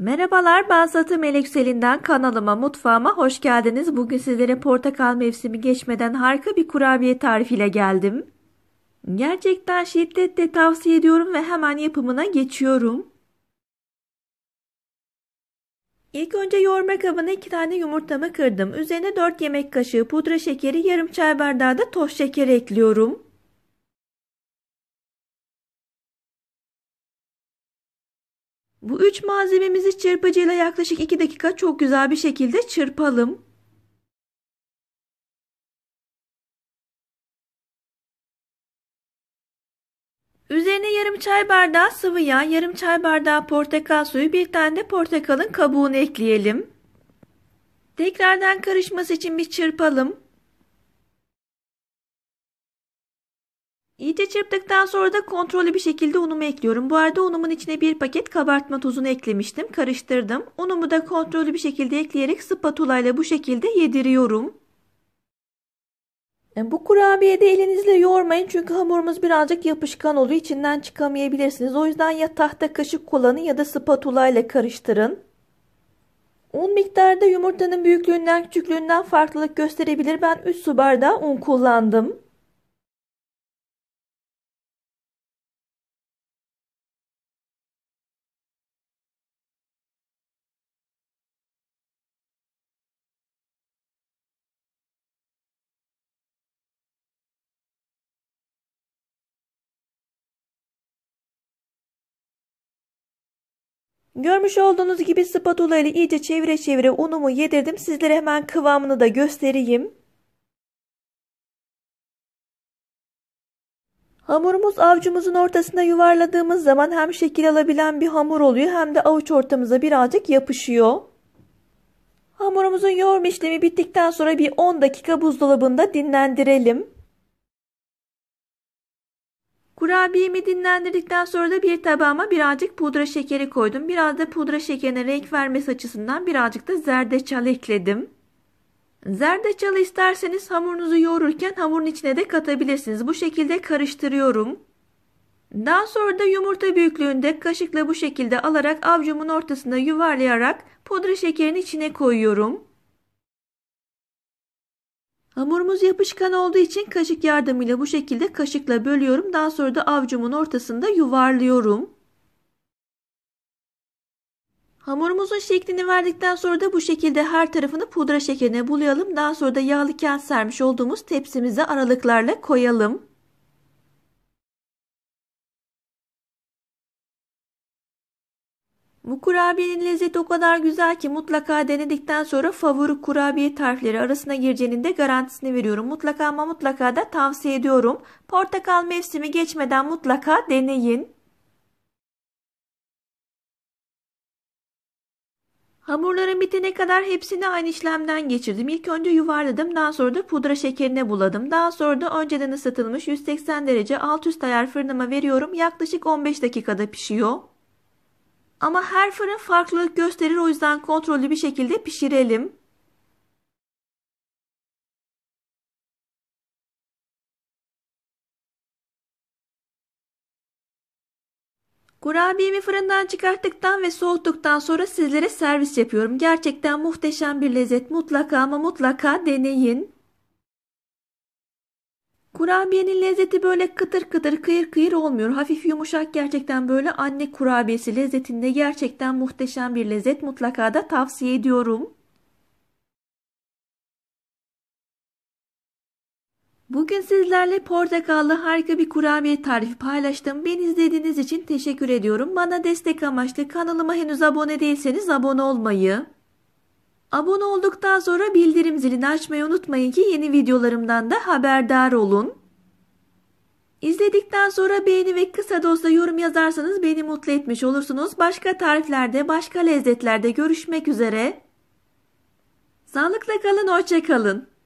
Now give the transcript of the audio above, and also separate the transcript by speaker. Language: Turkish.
Speaker 1: Merhabalar ben Satı Melekselinden kanalıma mutfağıma hoş geldiniz. Bugün sizlere portakal mevsimi geçmeden harika bir kurabiye tarifiyle geldim. Gerçekten şiddetle tavsiye ediyorum ve hemen yapımına geçiyorum. İlk önce yoğurma kabına 2 tane yumurtamı kırdım. Üzerine 4 yemek kaşığı pudra şekeri, yarım çay bardağı da toz şekeri ekliyorum.
Speaker 2: Bu üç malzememizi çırpıcıyla yaklaşık iki dakika çok güzel bir şekilde çırpalım.
Speaker 1: Üzerine yarım çay bardağı sıvı yağ, yarım çay bardağı portakal suyu, bir tane de portakalın kabuğunu ekleyelim. Tekrardan karışması için bir çırpalım. İyice çırptıktan sonra da kontrollü bir şekilde unumu ekliyorum. Bu arada unumun içine bir paket kabartma tozunu eklemiştim. Karıştırdım. Unumu da kontrollü bir şekilde ekleyerek spatula ile bu şekilde yediriyorum. E, bu kurabiye de elinizle yoğurmayın çünkü hamurumuz birazcık yapışkan oluyor. İçinden çıkamayabilirsiniz. O yüzden ya tahta kaşık kullanın ya da spatula ile karıştırın. Un miktarda yumurtanın büyüklüğünden küçüklüğünden farklılık gösterebilir. Ben 3 su bardağı un kullandım.
Speaker 2: Görmüş olduğunuz gibi spatula ile iyice çevire çevire unumu yedirdim. Sizlere hemen kıvamını da göstereyim.
Speaker 1: Hamurumuz avcumuzun ortasına yuvarladığımız zaman hem şekil alabilen bir hamur oluyor hem de avuç ortamıza birazcık yapışıyor. Hamurumuzun yoğurma işlemi bittikten sonra bir 10 dakika buzdolabında dinlendirelim. Kurabiyemi dinlendirdikten sonra da bir tabağıma birazcık pudra şekeri koydum. Biraz da pudra şekerine renk vermesi açısından birazcık da zerdeçal ekledim. Zerdeçalı isterseniz hamurunuzu yoğururken hamurun içine de katabilirsiniz. Bu şekilde karıştırıyorum. Daha sonra da yumurta büyüklüğünde kaşıkla bu şekilde alarak avcumun ortasına yuvarlayarak pudra şekerini içine koyuyorum. Hamurumuz yapışkan olduğu için kaşık yardımıyla bu şekilde kaşıkla bölüyorum. Daha sonra da avcumun ortasında yuvarlıyorum. Hamurumuzun şeklini verdikten sonra da bu şekilde her tarafını pudra şekerine bulayalım. Daha sonra da yağlı kağıt sermiş olduğumuz tepsimize aralıklarla koyalım. Bu kurabiyenin lezzeti o kadar güzel ki mutlaka denedikten sonra favori kurabiye tarifleri arasına gireceğinin de garantisini veriyorum. Mutlaka ama mutlaka da tavsiye ediyorum. Portakal mevsimi geçmeden mutlaka deneyin. Hamurların bitene kadar hepsini aynı işlemden geçirdim. İlk önce yuvarladım, daha sonra da pudra şekerine buladım. Daha sonra da önceden ısıtılmış 180 derece alt üst ayar fırınıma veriyorum. Yaklaşık 15 dakikada pişiyor. Ama her fırın farklılık gösterir o yüzden kontrollü bir şekilde pişirelim. Kurabiyemi fırından çıkarttıktan ve soğuttuktan sonra sizlere servis yapıyorum. Gerçekten muhteşem bir lezzet. Mutlaka ama mutlaka deneyin. Kurabiyenin lezzeti böyle kıtır kıtır kıyır kıyır olmuyor. Hafif yumuşak gerçekten böyle anne kurabiyesi lezzetinde gerçekten muhteşem bir lezzet. Mutlaka da tavsiye ediyorum. Bugün sizlerle portakallı harika bir kurabiye tarifi paylaştım. Beni izlediğiniz için teşekkür ediyorum. Bana destek amaçlı kanalıma henüz abone değilseniz abone olmayı, Abone olduktan sonra bildirim zilini açmayı unutmayın ki yeni videolarımdan da haberdar olun. İzledikten sonra beğeni ve kısa dozda yorum yazarsanız beni mutlu etmiş olursunuz. Başka tariflerde, başka lezzetlerde görüşmek üzere. Sağlıkla kalın, hoşça
Speaker 2: kalın.